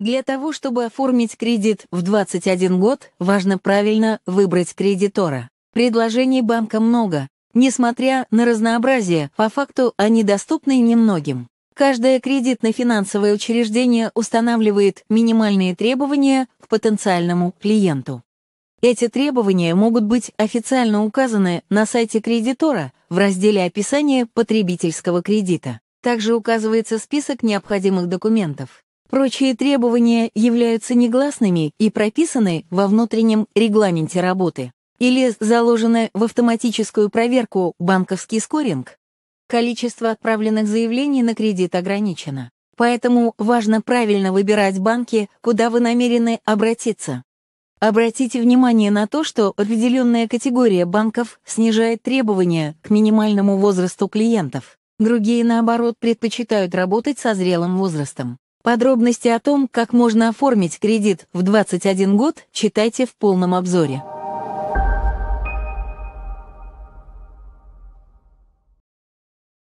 Для того, чтобы оформить кредит в 21 год, важно правильно выбрать кредитора. Предложений банка много. Несмотря на разнообразие, по факту они доступны немногим. Каждое кредитно-финансовое учреждение устанавливает минимальные требования к потенциальному клиенту. Эти требования могут быть официально указаны на сайте кредитора в разделе описания потребительского кредита. Также указывается список необходимых документов. Прочие требования являются негласными и прописаны во внутреннем регламенте работы или заложены в автоматическую проверку банковский скоринг. Количество отправленных заявлений на кредит ограничено, поэтому важно правильно выбирать банки, куда вы намерены обратиться. Обратите внимание на то, что определенная категория банков снижает требования к минимальному возрасту клиентов. Другие, наоборот, предпочитают работать со зрелым возрастом. Подробности о том, как можно оформить кредит в 21 год, читайте в полном обзоре.